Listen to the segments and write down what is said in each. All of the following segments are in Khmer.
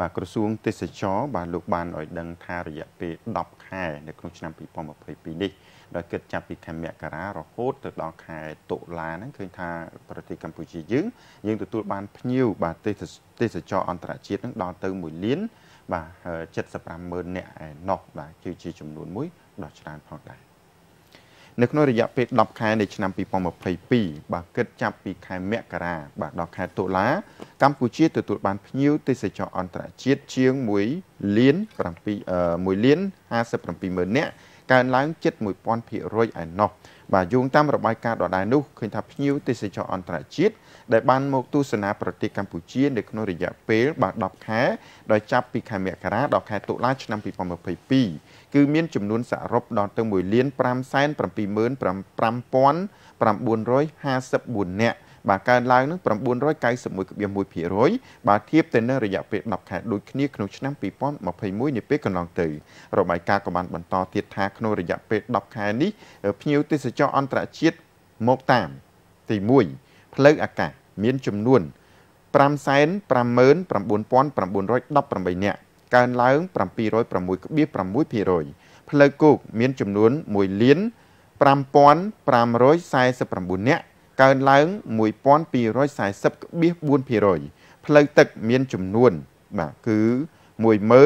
បាទក្រសួងទេសចរបាទលោកបានឲ្យដឹងថារយៈពេល10ខែនៅក្នុងឆ្នាំ2022នេះដោយគិតចាប់ពីខែមករារហូតទៅដល់ខែតុលាហ្នឹងឃើញថាប្រទេសកម្ពុជាយើងយើងទទួលបាន ភ្ញៀវបាទទេសចរអន្តរជាតិហ្នឹងដល់ទៅ1លាន បាទ750,000នាក់ឯណោះបាទគឺជាចំនួនមួយដ៏ច្រើនផងដែរនៅក្នុងរយៈពេល10ខែនៃឆ្នាំ2022បាទគិតចាប់ពីខែមករាបាទដល់ខែតុលា កម្ពុជាទទួលបានភ្ញៀវទេសចរអន្តរជាតិជាង1លាន7 1លាន57ម៉ឺននាក់កើនឡើងជិត1000%ឯណោះបាទយោងតាមរបាយការណ៍ដដែលនោះឃើញថាភ្ញៀវទេសចរអន្តរជាតិដែលបានមកទស្សនាប្រទេសកម្ពុជានៅក្នុងរយៈពេលបាទ10ខែដោយចាប់ពីខែមករាដល់ខែតុលាឆ្នាំ2022គឺមានចំនួនសរុបដល់ទៅ1.577,954នាក់បាទកើនឡើងនឹង991.1%បាទធៀបទៅនឹងរយៈពេល10ខែដូចគ្នាក្នុងឆ្នាំ2021នាពេលកន្លងទៅរបាយការណ៍ក៏បានបន្តទៀតថាក្នុងរយៈពេល10ខែនេះភ្ញៀវទេសចរអន្តរជាតិមកតាមទី1ផ្លូវអាកាសមានចំនួន559,918នាក់កើនឡើង706.6%ផ្លូវគោក មានចំនួន1លាន5549នាក់កើនឡើង1240.4%ផ្លូវទឹកមានចំនួន បាទគឺ14087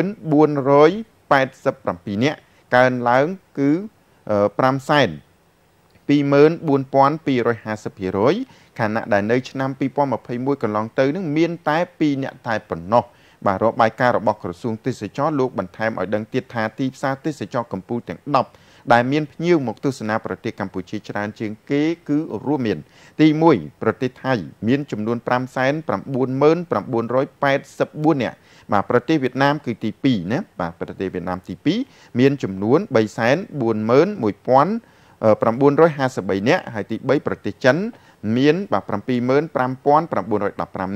នាក់កើនឡើងគឺ5សែន24250%ខណៈដែលនៅឆ្នាំ2021កន្លងទៅនឹងមានតែ2អ្នកតែប៉ុណ្ណោះបាទរបាយការណ៍របស់ក្រសួងទេសចរលោកបន្ថែមឲ្យដឹងទៀតថាទីផ្សារទេសចរកម្ពុជាទាំង10ដែលមានភ្ញៀវមកទស្សនាប្រទេសកម្ពុជាច្រើនជាងគេគឺរួមមានទី1ប្រទេសថៃមានចំនួន5,9984នាក់បាទប្រទេសវៀតណាមគឺទី2ណាបាទប្រទេសវៀតណាមទី2មានចំនួន3,411,000 953នាក់ហើយទី3ប្រទេសចិនមានបាទ75915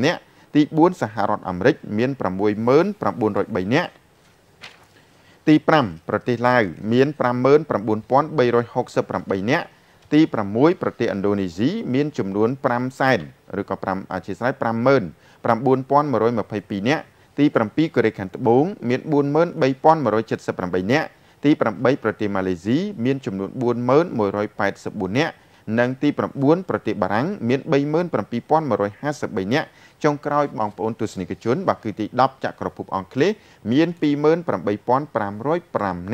នាក់ទី4សហរដ្ឋអាមេរិក មាន69003នាក់ទី5ប្រទេសឡាវមាន59368នាក់ទី6ប្រទេសឥណ្ឌូនេស៊ីមានចំនួន5សែនឬក៏5អធិស្រ័យ59122នាក់ទី7កូរ៉េខាងត្បូងមាន43178នាក់ទី8ប្រទេសម៉ាឡេស៊ីមានចំនួន40184នាក់និងទី9ប្រទេសបារាំងមាន37153នាក់ចុងក្រោយបងប្អូនទស្សនិកជនបាទគឺទី10ចក្រភពអង់គ្លេសមាន28505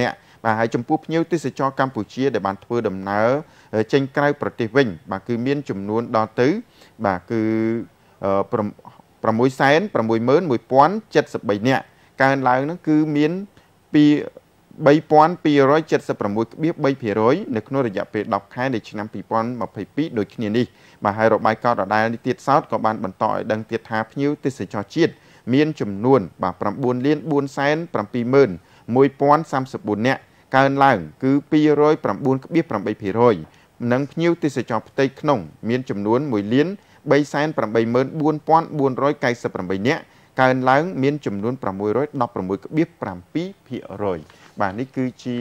នាក់បាទហើយចំពោះភ្ញៀវទេសចរកម្ពុជាដែលបានធ្វើដំណើរចេញ ក្រៅប្រទេសវិញ បាទគឺមានចំនួនដល់ទៅបាទគឺ6,611,073នាក់កើនឡើងនោះគឺមានពី3276.3%នៅក្នុងរយៈពេល10ខែនៃឆ្នាំ2022ដូចគ្នានេះបាទហើយរបាយការណ៍ដដែលនេះទៀតសោតក៏បានបន្តឲ្យដឹងទៀតថាភ្ញៀវទេសចរជាតិមានចំនួនបាទ9លាន470,1034នាក់កើនឡើង គឺ209.8%និងភ្ញៀវទេសចរផ្ទៃក្នុងមានចំនួន1លាន384,498នាក់កើនឡើងមានចំនួន616.7%បាទនេះគឺជា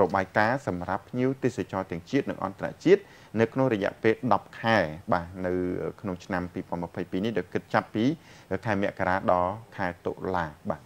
របាយការណ៍សម្រាប់ភ្ញៀវទេសចរទាំងជាតិនិងអន្តរជាតិនៅក្នុងរយៈពេល10ខែបាទនៅក្នុងឆ្នាំ2022នេះដែលគិតចាប់ពីខែមករាដល់ខែតុលាបាទ